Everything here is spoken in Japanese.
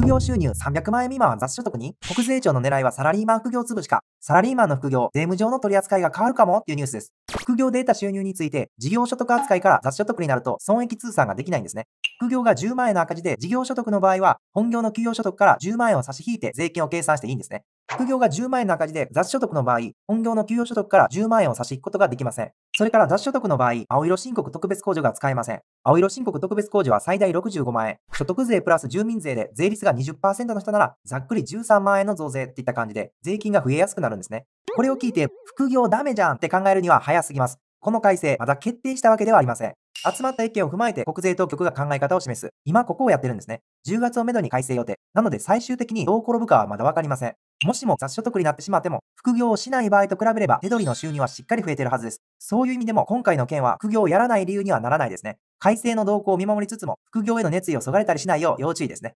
副業収入300万円未満は雑所得に、国税庁の狙いはサラリーマン副業潰しか、サラリーマンの副業、税務上の取り扱いが変わるかもっていうニュースです。副業で得た収入について、事業所得扱いから雑所得になると損益通算ができないんですね。副業が10万円の赤字で、事業所得の場合は、本業の給与所得から10万円を差し引いて税金を計算していいんですね。副業が10万円の赤字で雑所得の場合、本業の給与所得から10万円を差し引くことができません。それから雑所得の場合、青色申告特別控除が使えません。青色申告特別控除は最大65万円。所得税プラス住民税で税率が20%の人なら、ざっくり13万円の増税っていった感じで、税金が増えやすくなるんですね。これを聞いて、副業ダメじゃんって考えるには早すぎます。この改正、まだ決定したわけではありません。集まった意見を踏まえて国税当局が考え方を示す。今ここをやってるんですね。10月をめどに改正予定。なので最終的にどう転ぶかはまだわかりません。もしも雑所得になってしまっても、副業をしない場合と比べれば手取りの収入はしっかり増えてるはずです。そういう意味でも今回の件は副業をやらない理由にはならないですね。改正の動向を見守りつつも、副業への熱意をそがれたりしないよう要注意ですね。